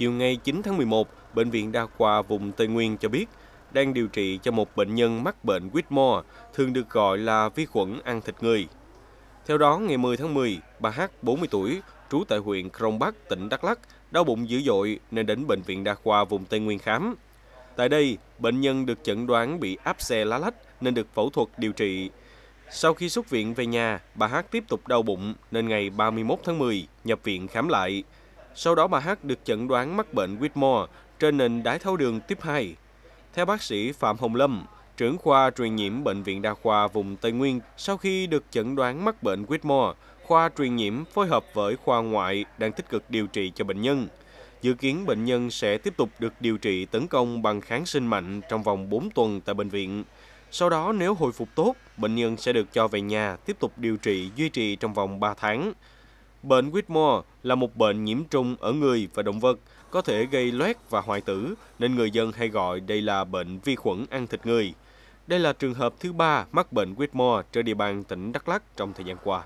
chiều ngày 9 tháng 11, Bệnh viện Đa khoa vùng Tây Nguyên cho biết đang điều trị cho một bệnh nhân mắc bệnh Whitmore, thường được gọi là vi khuẩn ăn thịt người. Theo đó, ngày 10 tháng 10, bà H, 40 tuổi, trú tại huyện Krông Bắc, tỉnh Đắk lắc đau bụng dữ dội nên đến Bệnh viện Đa khoa vùng Tây Nguyên khám. Tại đây, bệnh nhân được chẩn đoán bị áp xe lá lách nên được phẫu thuật điều trị. Sau khi xuất viện về nhà, bà H tiếp tục đau bụng nên ngày 31 tháng 10 nhập viện khám lại. Sau đó bà H được chẩn đoán mắc bệnh Whitmore trên nền đái tháo đường tiếp 2. Theo bác sĩ Phạm Hồng Lâm, trưởng khoa truyền nhiễm Bệnh viện Đa khoa vùng Tây Nguyên, sau khi được chẩn đoán mắc bệnh Whitmore, khoa truyền nhiễm phối hợp với khoa ngoại đang tích cực điều trị cho bệnh nhân. Dự kiến bệnh nhân sẽ tiếp tục được điều trị tấn công bằng kháng sinh mạnh trong vòng 4 tuần tại bệnh viện. Sau đó nếu hồi phục tốt, bệnh nhân sẽ được cho về nhà tiếp tục điều trị duy trì trong vòng 3 tháng. Bệnh Whitmore là một bệnh nhiễm trùng ở người và động vật, có thể gây loét và hoại tử, nên người dân hay gọi đây là bệnh vi khuẩn ăn thịt người. Đây là trường hợp thứ ba mắc bệnh Whitmore trên địa bàn tỉnh Đắk Lắk trong thời gian qua.